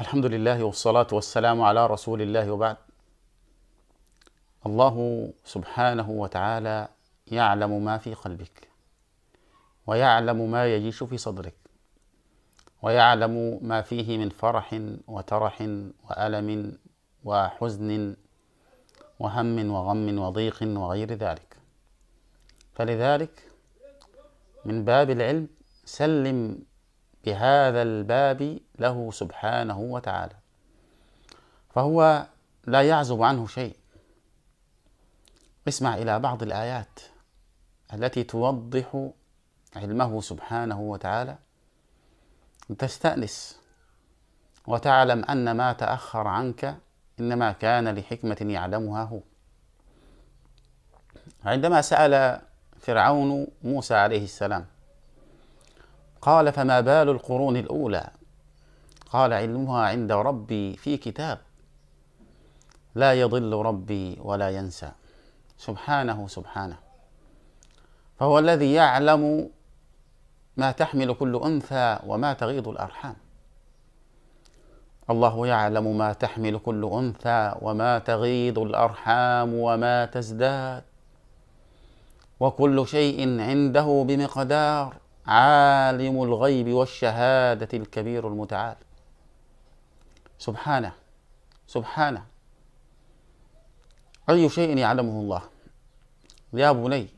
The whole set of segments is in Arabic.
الحمد لله والصلاة والسلام على رسول الله وبعد الله سبحانه وتعالى يعلم ما في قلبك ويعلم ما يجيش في صدرك ويعلم ما فيه من فرح وترح وألم وحزن وهم وغم وضيق وغير ذلك فلذلك من باب العلم سلم بهذا الباب له سبحانه وتعالى فهو لا يعزب عنه شيء اسمع الى بعض الايات التي توضح علمه سبحانه وتعالى تستانس وتعلم ان ما تاخر عنك انما كان لحكمه يعلمها هو عندما سال فرعون موسى عليه السلام قال فما بال القرون الاولى قال علمها عند ربي في كتاب لا يضل ربي ولا ينسى سبحانه سبحانه فهو الذي يعلم ما تحمل كل انثى وما تغيض الارحام الله يعلم ما تحمل كل انثى وما تغيض الارحام وما تزداد وكل شيء عنده بمقدار عالم الغيب والشهادة الكبير المتعال سبحانه سبحانه أي شيء يعلمه الله يا بني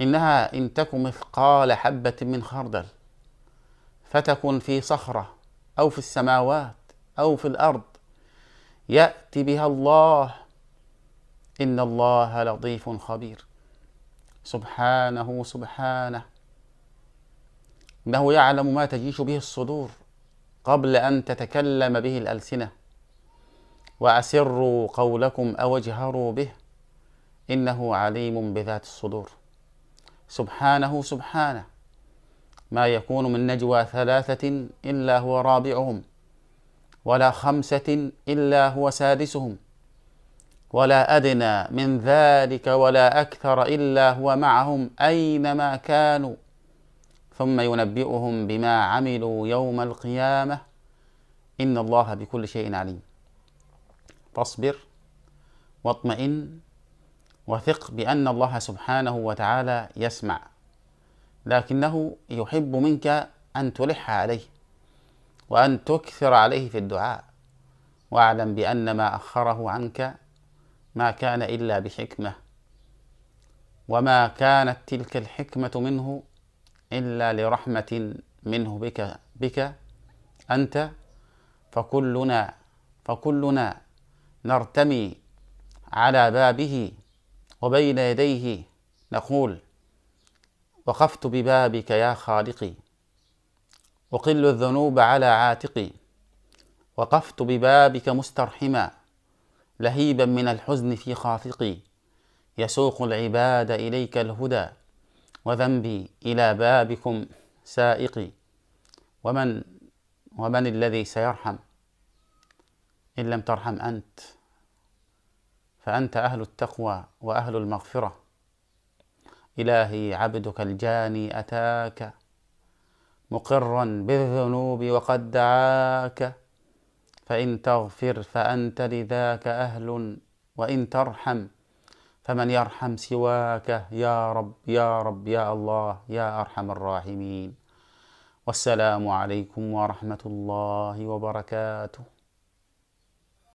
إنها إن تك مثقال حبة من خردل فتكن في صخرة أو في السماوات أو في الأرض يأتي بها الله إن الله لطيف خبير سبحانه سبحانه انه يعلم ما تجيش به الصدور قبل ان تتكلم به الالسنه واسروا قولكم او اجهروا به انه عليم بذات الصدور سبحانه سبحانه ما يكون من نجوى ثلاثه الا هو رابعهم ولا خمسه الا هو سادسهم ولا ادنى من ذلك ولا اكثر الا هو معهم اينما كانوا ثم ينبئهم بما عملوا يوم القيامة إن الله بكل شيء عليم فاصبر واطمئن وثق بأن الله سبحانه وتعالى يسمع لكنه يحب منك أن تلح عليه وأن تكثر عليه في الدعاء واعلم بأن ما أخره عنك ما كان إلا بحكمة وما كانت تلك الحكمة منه إلا لرحمة منه بك بك أنت فكلنا فكلنا نرتمي على بابه وبين يديه نقول وقفت ببابك يا خالقي أقل الذنوب على عاتقي وقفت ببابك مسترحما لهيبا من الحزن في خافقي يسوق العباد إليك الهدى وذنبي إلى بابكم سائقي ومن ومن الذي سيرحم إن لم ترحم أنت فأنت أهل التقوى وأهل المغفرة إلهي عبدك الجاني أتاك مقرا بالذنوب وقد دعاك فإن تغفر فأنت لذاك أهل وإن ترحم فمن يرحم سواك يا رب يا رب يا الله يا ارحم الراحمين والسلام عليكم ورحمه الله وبركاته